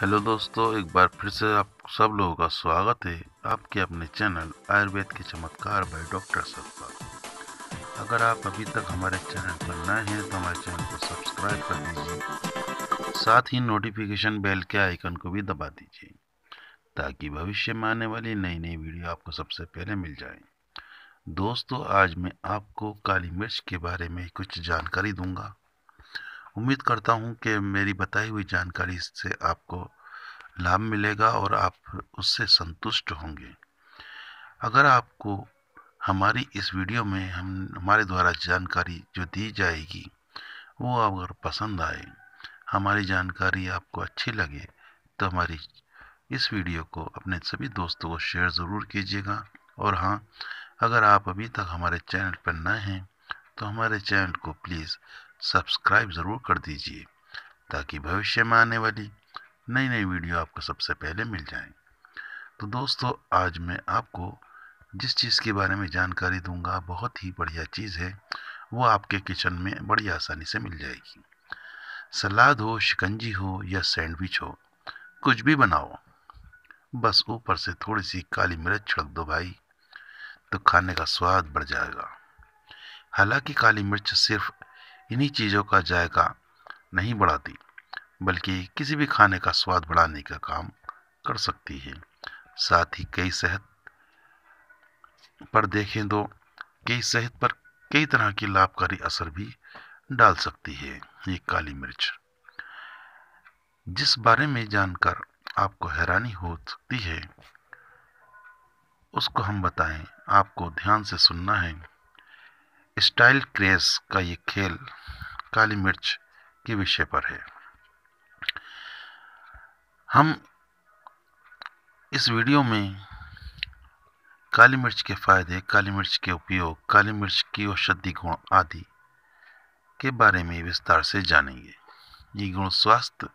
hello दोस्तों एक बार फिर से आप सब लोगों का स्वागत है आपके अपने चैनल आयुर्वेद के चमत्कार बाय डॉक्टर सबका अगर आप अभी तक हमारे चैनल पर नए हैं तो हमारे चैनल को सब्सक्राइब कर दीजिए साथ ही नोटिफिकेशन बेल के आइकन को भी दबा दीजिए ताकि भविष्य में आने वाली नई नई वीडियो आपको सबसे पहले मिल जाए दोस्तों आज मैं आपको काली मिर्च के बारे में कुछ जानकारी दूंगा उम्मीद करता हूँ कि मेरी बताई हुई जानकारी से आपको लाभ मिलेगा और आप उससे संतुष्ट होंगे अगर आपको हमारी इस वीडियो में हम हमारे द्वारा जानकारी जो दी जाएगी वो अगर पसंद आए हमारी जानकारी आपको अच्छी लगे तो हमारी इस वीडियो को अपने सभी दोस्तों को शेयर ज़रूर कीजिएगा और हाँ अगर आप अभी तक हमारे चैनल पर नए हैं तो हमारे चैनल को प्लीज़ सब्सक्राइब ज़रूर कर दीजिए ताकि भविष्य में आने वाली नई नई वीडियो आपको सबसे पहले मिल जाए तो दोस्तों आज मैं आपको जिस चीज़ के बारे में जानकारी दूंगा बहुत ही बढ़िया चीज़ है वो आपके किचन में बड़ी आसानी से मिल जाएगी सलाद हो शिकंजी हो या सैंडविच हो कुछ भी बनाओ बस ऊपर से थोड़ी सी काली मिर्च छिड़क दो भाई तो खाने का स्वाद बढ़ जाएगा हालांकि काली मिर्च सिर्फ इन्हीं चीज़ों का जायका नहीं बढ़ाती बल्कि किसी भी खाने का स्वाद बढ़ाने का काम कर सकती है साथ ही कई सेहत पर देखें तो कई सेहत पर कई तरह की लाभकारी असर भी डाल सकती है ये काली मिर्च जिस बारे में जानकर आपको हैरानी हो सकती है उसको हम बताएं आपको ध्यान से सुनना है स्टाइल क्रेज का ये खेल काली मिर्च के विषय पर है हम इस वीडियो में काली मिर्च के फायदे काली मिर्च के उपयोग काली मिर्च की औषधि गुण आदि के बारे में विस्तार से जानेंगे ये गुण स्वास्थ्य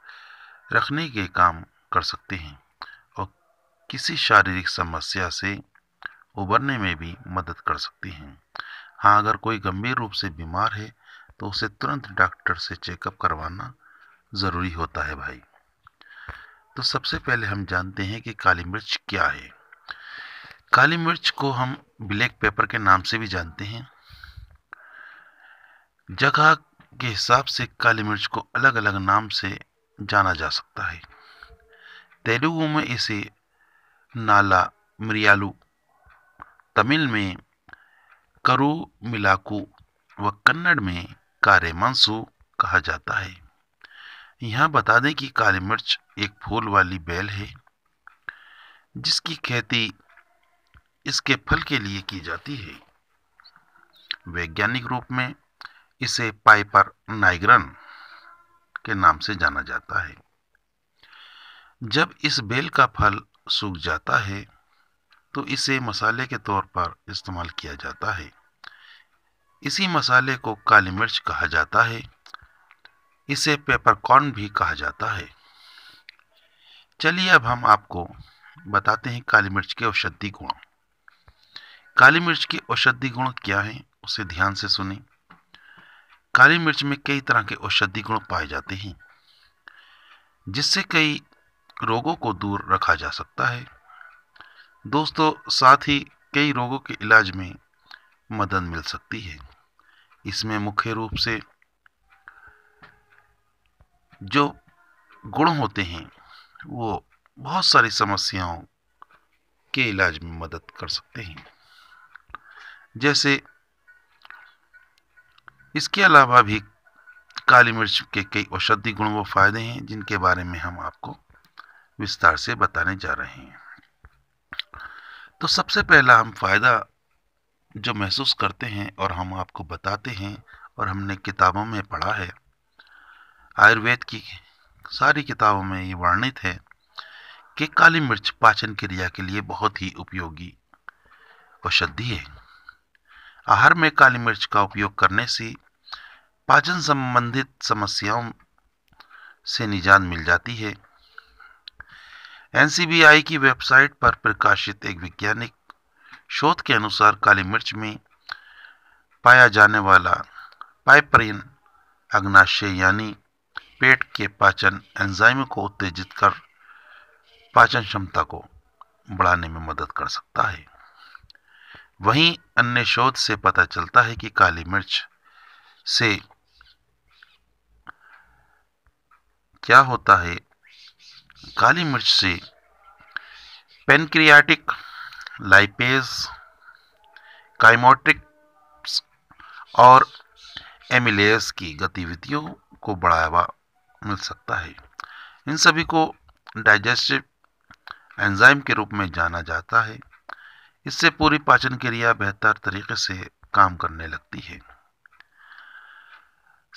रखने के काम कर सकते हैं और किसी शारीरिक समस्या से उबरने में भी मदद कर सकती हैं हाँ अगर कोई गंभीर रूप से बीमार है तो उसे तुरंत डॉक्टर से चेकअप करवाना ज़रूरी होता है भाई तो सबसे पहले हम जानते हैं कि काली मिर्च क्या है काली मिर्च को हम ब्लैक पेपर के नाम से भी जानते हैं जगह के हिसाब से काली मिर्च को अलग अलग नाम से जाना जा सकता है तेलुगु में इसे नाला मरियालू तमिल में करो मिलाकू व कन्नड़ में कारे मांसु कहा जाता है यहाँ बता दें कि काली मिर्च एक फूल वाली बेल है जिसकी खेती इसके फल के लिए की जाती है वैज्ञानिक रूप में इसे पाइपर नाइग्रन के नाम से जाना जाता है जब इस बेल का फल सूख जाता है तो इसे मसाले के तौर पर इस्तेमाल किया जाता है इसी मसाले को काली मिर्च कहा जाता है इसे पेपरकॉर्न भी कहा जाता है चलिए अब हम आपको बताते हैं काली मिर्च के औषधि गुण काली मिर्च के औषधि गुण क्या हैं उसे ध्यान से सुने काली मिर्च में कई तरह के औषधि गुण पाए जाते हैं जिससे कई रोगों को दूर रखा जा सकता है दोस्तों साथ ही कई रोगों के इलाज में मदद मिल सकती है इसमें मुख्य रूप से जो गुण होते हैं वो बहुत सारी समस्याओं के इलाज में मदद कर सकते हैं जैसे इसके अलावा भी काली मिर्च के कई औषधि गुण व फायदे हैं जिनके बारे में हम आपको विस्तार से बताने जा रहे हैं तो सबसे पहला हम फ़ायदा जो महसूस करते हैं और हम आपको बताते हैं और हमने किताबों में पढ़ा है आयुर्वेद की सारी किताबों में ये वर्णित है कि काली मिर्च पाचन क्रिया के लिए बहुत ही उपयोगी औषधि है आहार में काली मिर्च का उपयोग करने से पाचन संबंधित समस्याओं से निजात मिल जाती है एनसीबीआई की वेबसाइट पर प्रकाशित एक वैज्ञानिक शोध के अनुसार काली मिर्च में पाया जाने वाला पाइपरिन अग्नाशय यानी पेट के पाचन एंजाइम को उत्तेजित कर पाचन क्षमता को बढ़ाने में मदद कर सकता है वहीं अन्य शोध से पता चलता है कि काली मिर्च से क्या होता है काली मिर्च से पेनक्रियाटिक लाइपेज काइमोट्रिक और एमिलेस की गतिविधियों को बढ़ावा मिल सकता है इन सभी को डाइजेस्टिव एंजाइम के रूप में जाना जाता है इससे पूरी पाचन क्रिया बेहतर तरीके से काम करने लगती है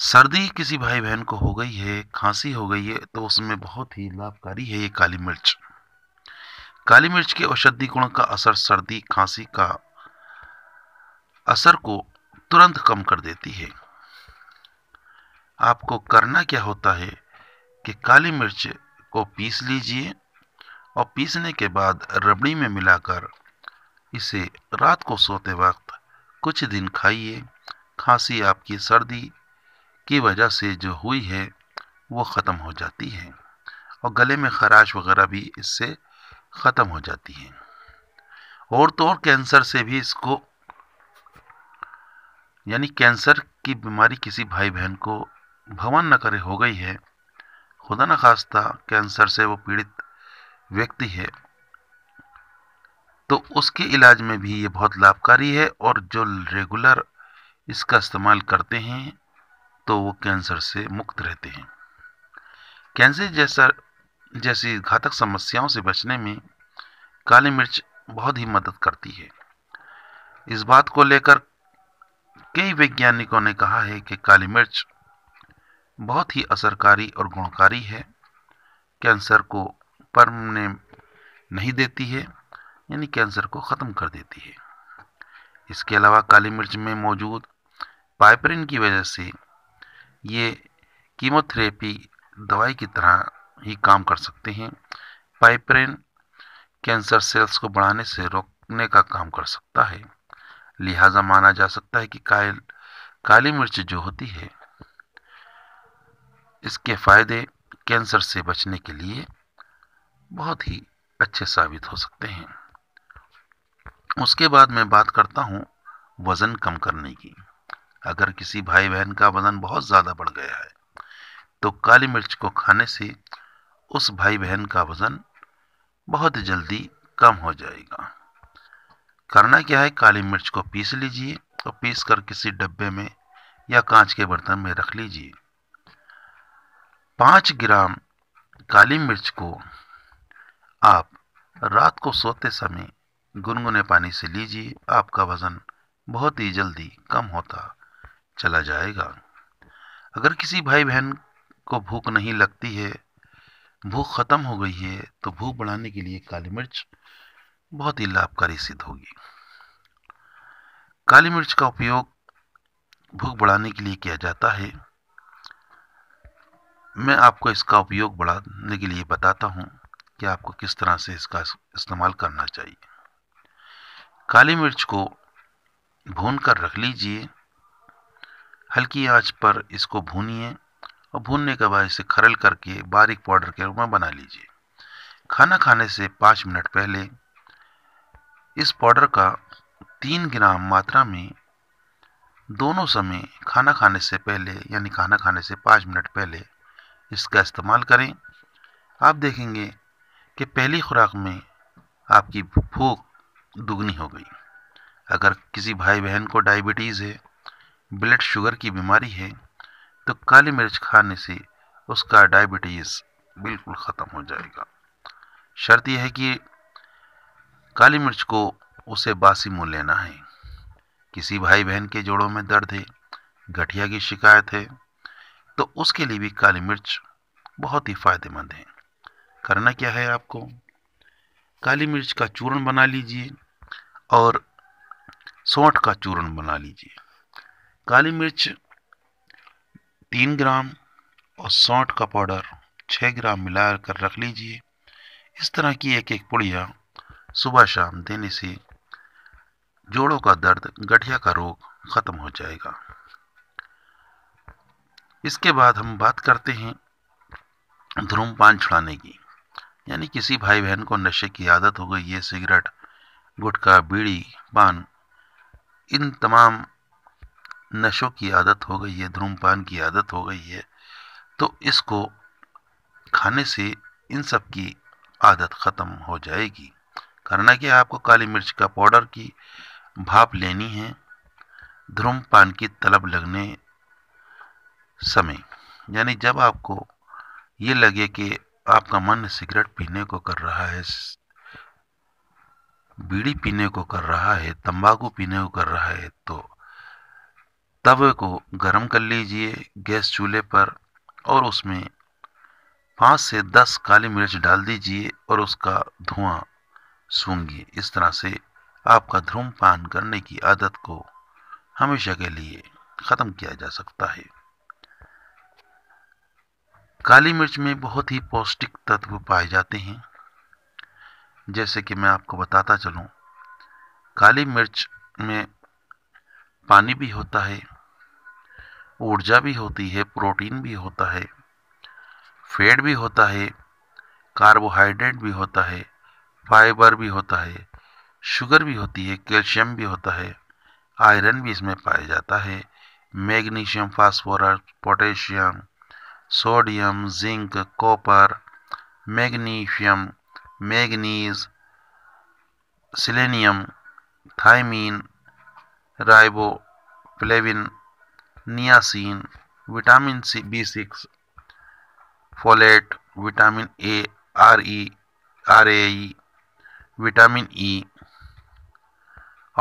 सर्दी किसी भाई बहन को हो गई है खांसी हो गई है तो उसमें बहुत ही लाभकारी है ये काली मिर्च काली मिर्च के औषधि गुण का असर सर्दी खांसी का असर को तुरंत कम कर देती है आपको करना क्या होता है कि काली मिर्च को पीस लीजिए और पीसने के बाद रबड़ी में मिलाकर इसे रात को सोते वक्त कुछ दिन खाइए खांसी आपकी सर्दी की वजह से जो हुई है वो ख़त्म हो जाती है और गले में खराश वगैरह भी इससे ख़त्म हो जाती है और तो और कैंसर से भी इसको यानी कैंसर की बीमारी किसी भाई बहन को भवन न करे हो गई है खुदा न खास्ता कैंसर से वो पीड़ित व्यक्ति है तो उसके इलाज में भी ये बहुत लाभकारी है और जो रेगुलर इसका इस्तेमाल करते हैं तो वो कैंसर से मुक्त रहते हैं कैंसर जैसा जैसी घातक समस्याओं से बचने में काली मिर्च बहुत ही मदद करती है इस बात को लेकर कई वैज्ञानिकों ने कहा है कि काली मिर्च बहुत ही असरकारी और गुणकारी है कैंसर को परमने नहीं देती है यानी कैंसर को ख़त्म कर देती है इसके अलावा काली मिर्च में मौजूद पाइपरिन की वजह से ये कीमोथेरेपी दवाई की तरह ही काम कर सकते हैं पाइपरेन कैंसर सेल्स को बढ़ाने से रोकने का काम कर सकता है लिहाजा माना जा सकता है कि कायल काली मिर्च जो होती है इसके फ़ायदे कैंसर से बचने के लिए बहुत ही अच्छे साबित हो सकते हैं उसके बाद मैं बात करता हूँ वज़न कम करने की अगर किसी भाई बहन का वजन बहुत ज़्यादा बढ़ गया है तो काली मिर्च को खाने से उस भाई बहन का वज़न बहुत जल्दी कम हो जाएगा करना क्या है काली मिर्च को पीस लीजिए और पीस कर किसी डब्बे में या कांच के बर्तन में रख लीजिए पाँच ग्राम काली मिर्च को आप रात को सोते समय गुनगुने पानी से लीजिए आपका वज़न बहुत ही जल्दी कम होता चला जाएगा अगर किसी भाई बहन को भूख नहीं लगती है भूख ख़त्म हो गई है तो भूख बढ़ाने के लिए काली मिर्च बहुत ही लाभकारी सिद्ध होगी काली मिर्च का उपयोग भूख बढ़ाने के लिए किया जाता है मैं आपको इसका उपयोग बढ़ाने के लिए बताता हूँ कि आपको किस तरह से इसका इस्तेमाल करना चाहिए काली मिर्च को भून कर रख लीजिए हल्की आंच पर इसको भूनिए और भूनने के बाद इसे खरल करके बारीक पाउडर के रूप में बना लीजिए खाना खाने से पाँच मिनट पहले इस पाउडर का तीन ग्राम मात्रा में दोनों समय खाना खाने से पहले यानी खाना खाने से पाँच मिनट पहले इसका इस्तेमाल करें आप देखेंगे कि पहली खुराक में आपकी भूख दुगनी हो गई अगर किसी भाई बहन को डायबिटीज़ है ब्लड शुगर की बीमारी है तो काली मिर्च खाने से उसका डायबिटीज़ बिल्कुल ख़त्म हो जाएगा शर्त यह है कि काली मिर्च को उसे बासी मुँह लेना है किसी भाई बहन के जोड़ों में दर्द है गठिया की शिकायत है तो उसके लिए भी काली मिर्च बहुत ही फ़ायदेमंद है करना क्या है आपको काली मिर्च का चूर्ण बना लीजिए और सौंठ का चूर्ण बना लीजिए काली मिर्च तीन ग्राम और सौंठ का पाउडर छः ग्राम मिला कर रख लीजिए इस तरह की एक एक पुड़िया सुबह शाम देने से जोड़ों का दर्द गठिया का रोग ख़त्म हो जाएगा इसके बाद हम बात करते हैं धूमपान छुड़ाने की यानी किसी भाई बहन को नशे की आदत हो गई है सिगरेट गुटखा बीड़ी पान इन तमाम नशों की आदत हो गई है धूमपान की आदत हो गई है तो इसको खाने से इन सब की आदत ख़त्म हो जाएगी करना क्या आपको काली मिर्च का पाउडर की भाप लेनी है धूमपान की तलब लगने समय यानी जब आपको ये लगे कि आपका मन सिगरेट पीने को कर रहा है बीड़ी पीने को कर रहा है तंबाकू पीने को कर रहा है तो तवे को गर्म कर लीजिए गैस चूल्हे पर और उसमें पाँच से दस काली मिर्च डाल दीजिए और उसका धुआं सूंघिए इस तरह से आपका पान करने की आदत को हमेशा के लिए ख़त्म किया जा सकता है काली मिर्च में बहुत ही पौष्टिक तत्व पाए जाते हैं जैसे कि मैं आपको बताता चलूं काली मिर्च में पानी भी होता है ऊर्जा भी होती है प्रोटीन भी होता है फैट भी होता है कार्बोहाइड्रेट भी होता है फाइबर भी होता है शुगर भी होती है कैल्शियम भी होता है आयरन भी इसमें पाया जाता है magnesium phosphorus potassium sodium zinc copper magnesium manganese selenium thiamine riboflavin niacin vitamin C B six folate vitamin A R E R A vitamin E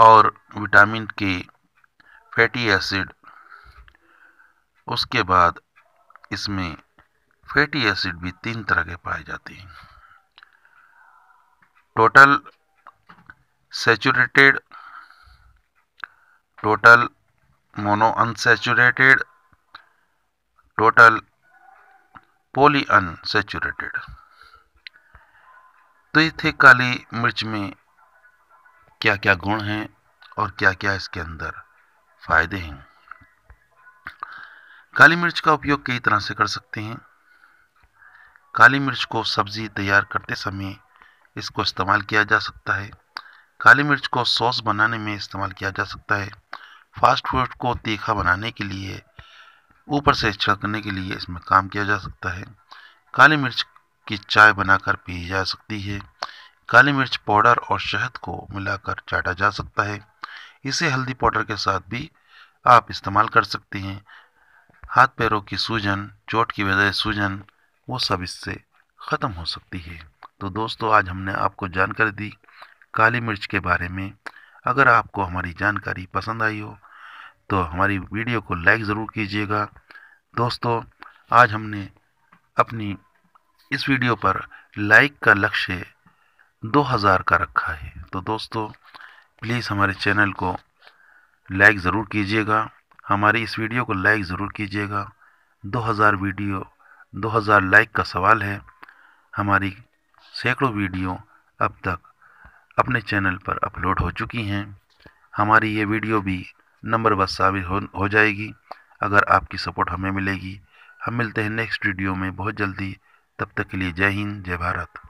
और विटामिन के फैटी एसिड उसके बाद इसमें फैटी एसिड भी तीन तरह के पाए जाते हैं total saturated total mono unsaturated total poly unsaturated तो ये थे काली मिर्च में क्या क्या गुण हैं और क्या क्या इसके अंदर फायदे हैं काली मिर्च का उपयोग कई तरह से कर सकते हैं काली मिर्च को सब्ज़ी तैयार करते समय इसको इस्तेमाल किया जा सकता है काली मिर्च को सॉस बनाने में इस्तेमाल किया जा सकता है फास्ट फूड को तीखा बनाने के लिए ऊपर से छिड़कने के लिए इसमें काम किया जा सकता है काली मिर्च की चाय बनाकर पी जा सकती है काली मिर्च पाउडर और शहद को मिलाकर चाटा जा सकता है इसे हल्दी पाउडर के साथ भी आप इस्तेमाल कर सकते हैं हाथ पैरों की सूजन चोट की वजह सूजन वो सब इससे ख़त्म हो सकती है तो दोस्तों आज हमने आपको जानकारी दी काली मिर्च के बारे में अगर आपको हमारी जानकारी पसंद आई हो तो हमारी वीडियो को लाइक ज़रूर कीजिएगा दोस्तों आज हमने अपनी इस वीडियो पर लाइक का लक्ष्य 2000 का रखा है तो दोस्तों प्लीज़ हमारे चैनल को लाइक ज़रूर कीजिएगा हमारी इस वीडियो को लाइक ज़रूर कीजिएगा 2000 वीडियो 2000 लाइक का सवाल है हमारी सैकड़ों वीडियो अब तक अपने चैनल पर अपलोड हो चुकी हैं हमारी ये वीडियो भी नंबर बस साबित हो, हो जाएगी अगर आपकी सपोर्ट हमें मिलेगी हम मिलते हैं नेक्स्ट वीडियो में बहुत जल्दी तब तक के लिए जय हिंद जय भारत